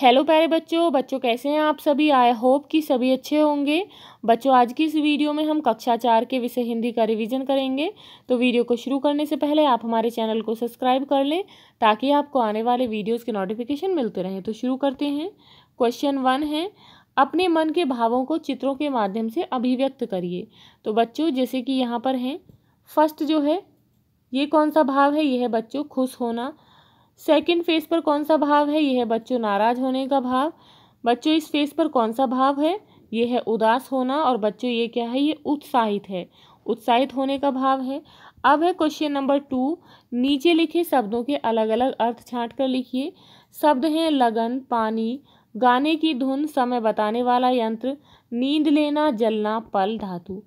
hello प्यारे बच्चों बच्चों कैसे हैं आप सभी आई होप कि सभी अच्छे होंगे बच्चों आज की इस वीडियो में हम कक्षा चार के विषय हिंदी का रिवीजन करेंगे तो वीडियो को शुरू करने से पहले आप हमारे चैनल को सब्सक्राइब कर लें ताकि आपको आने वाले वीडियोस के नोटिफिकेशन मिलते रहें तो शुरू करते हैं क्वेश्चन वन है अपने मन के भावों को चित्रों के माध्यम से अभिव्यक्त करिए तो बच्चों जैसे कि यहाँ पर हैं फर्स्ट जो है ये कौन सा भाव है यह है बच्चों खुश होना सेकंड फेस पर कौन सा भाव है यह है बच्चों नाराज होने का भाव बच्चों इस फेस पर कौन सा भाव है यह है उदास होना और बच्चों ये क्या है ये उत्साहित है उत्साहित होने का भाव है अब है क्वेश्चन नंबर टू नीचे लिखे शब्दों के अलग अलग अर्थ छाँट कर लिखिए शब्द हैं लगन पानी गाने की धुन समय बताने वाला यंत्र नींद लेना जलना पल धातु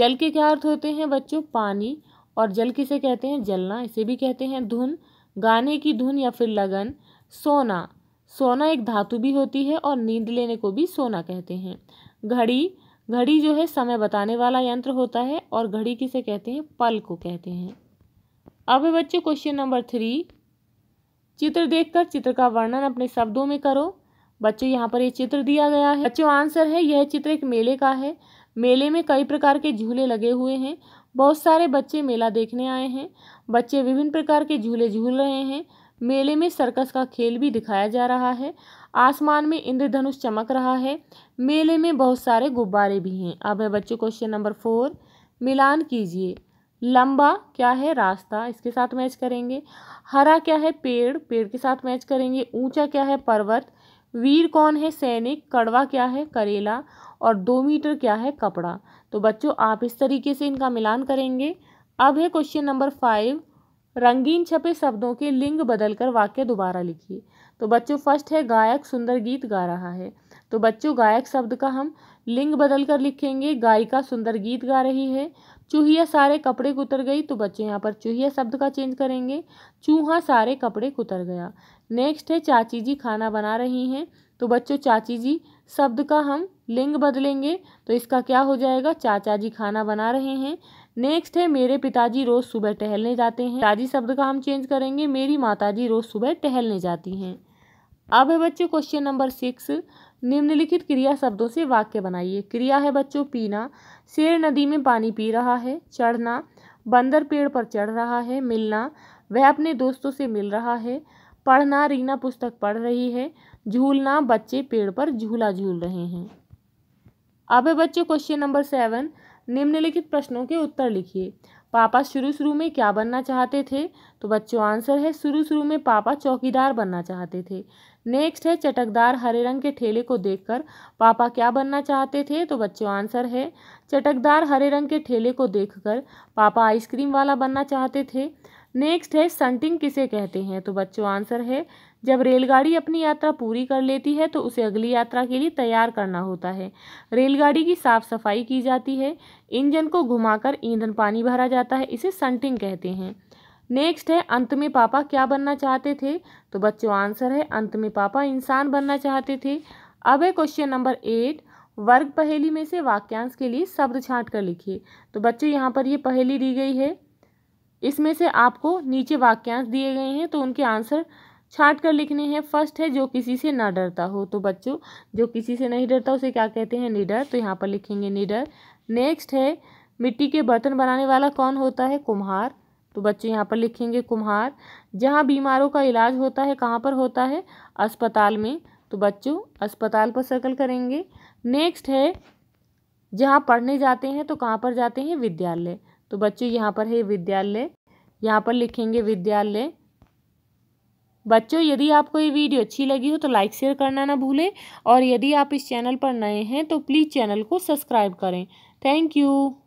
जल के क्या अर्थ होते हैं बच्चों पानी और जल किसे कहते हैं जलना इसे भी कहते हैं धुन गाने की धुन या फिर लगन सोना सोना एक धातु भी होती है और नींद लेने को भी सोना कहते हैं घड़ी घड़ी जो है समय बताने वाला यंत्र होता है और घड़ी किसे कहते हैं पल को कहते हैं अब बच्चे क्वेश्चन नंबर थ्री चित्र देखकर चित्र का वर्णन अपने शब्दों में करो बच्चों यहाँ पर ये चित्र दिया गया है बच्चों आंसर है यह चित्र एक मेले का है मेले में कई प्रकार के झूले लगे हुए हैं बहुत सारे बच्चे मेला देखने आए हैं बच्चे विभिन्न प्रकार के झूले झूल रहे हैं मेले में सर्कस का खेल भी दिखाया जा रहा है आसमान में इंद्रधनुष चमक रहा है मेले में बहुत सारे गुब्बारे भी हैं अब है बच्चों क्वेश्चन नंबर फोर मिलान कीजिए लंबा क्या है रास्ता इसके साथ मैच करेंगे हरा क्या है पेड़ पेड़ के साथ मैच करेंगे ऊंचा क्या है पर्वत वीर कौन है सैनिक कड़वा क्या है करेला और दो मीटर क्या है कपड़ा तो बच्चों आप इस तरीके से इनका मिलान करेंगे अब है क्वेश्चन नंबर फाइव रंगीन छपे शब्दों के लिंग बदलकर वाक्य दोबारा लिखिए तो बच्चों फर्स्ट है गायक सुंदर गीत गा रहा है तो बच्चों गायक शब्द का हम लिंग बदल कर लिखेंगे गायिका सुंदर गीत गा रही है चूहिया सारे कपड़े कुतर गई तो बच्चों यहाँ पर चूहिया शब्द का चेंज करेंगे चूहा सारे कपड़े कुतर गया नेक्स्ट है चाची जी खाना बना रही हैं तो बच्चों चाची जी शब्द का हम लिंग बदलेंगे तो इसका क्या हो जाएगा चाचा जी खाना बना रहे हैं नेक्स्ट है मेरे पिताजी रोज सुबह टहलने जाते हैं ताजी शब्द का हम चेंज करेंगे मेरी माताजी रोज सुबह टहलने जाती हैं अब है बच्चों क्वेश्चन नंबर सिक्स निम्नलिखित क्रिया शब्दों से वाक्य बनाइए क्रिया है बच्चों पीना शेर नदी में पानी पी रहा है चढ़ना बंदर पेड़ पर चढ़ रहा है मिलना वह अपने दोस्तों से मिल रहा है पढ़ना रीना पुस्तक पढ़ रही है झूलना बच्चे पेड़ पर झूला झूल रहे हैं अब है बच्चों क्वेश्चन नंबर सेवन निम्नलिखित प्रश्नों के उत्तर लिखिए पापा शुरू शुरू में क्या बनना चाहते थे तो बच्चों आंसर है शुरू शुरू में पापा चौकीदार बनना चाहते थे नेक्स्ट है चटकदार हरे रंग के ठेले को देखकर पापा क्या बनना चाहते थे तो बच्चों आंसर है चटकदार हरे रंग के ठेले को देखकर पापा आइसक्रीम वाला बनना चाहते थे नेक्स्ट है संटिंग किसे कहते हैं तो बच्चों आंसर है जब रेलगाड़ी अपनी यात्रा पूरी कर लेती है तो उसे अगली यात्रा के लिए तैयार करना होता है रेलगाड़ी की साफ सफाई की जाती है इंजन को घुमाकर ईंधन पानी भरा जाता है इसे संटिंग कहते हैं नेक्स्ट है अंत में पापा क्या बनना चाहते थे तो बच्चों आंसर है अंत में पापा इंसान बनना चाहते थे अब है क्वेश्चन नंबर एट वर्ग पहेली में से वाक्यांश के लिए शब्द छाँट कर लिखिए तो बच्चों यहाँ पर ये पहेली दी गई है इसमें से आपको नीचे वाक्यांश दिए गए हैं तो उनके आंसर छाट कर लिखने हैं फर्स्ट है जो किसी से ना डरता हो तो बच्चों जो किसी से नहीं डरता उसे क्या कहते हैं निडर तो यहाँ पर लिखेंगे निडर नेक्स्ट है मिट्टी के बर्तन बनाने वाला कौन होता है कुम्हार तो बच्चे यहाँ पर लिखेंगे कुम्हार जहाँ बीमारों का इलाज होता है कहाँ पर होता है अस्पताल में तो बच्चों अस्पताल पर सर्कल करेंगे नेक्स्ट है जहाँ पढ़ने जाते हैं तो कहाँ पर जाते हैं विद्यालय तो बच्चों यहाँ पर है विद्यालय यहाँ पर लिखेंगे विद्यालय बच्चों यदि आपको ये वीडियो अच्छी लगी हो तो लाइक शेयर करना ना भूलें और यदि आप इस चैनल पर नए हैं तो प्लीज़ चैनल को सब्सक्राइब करें थैंक यू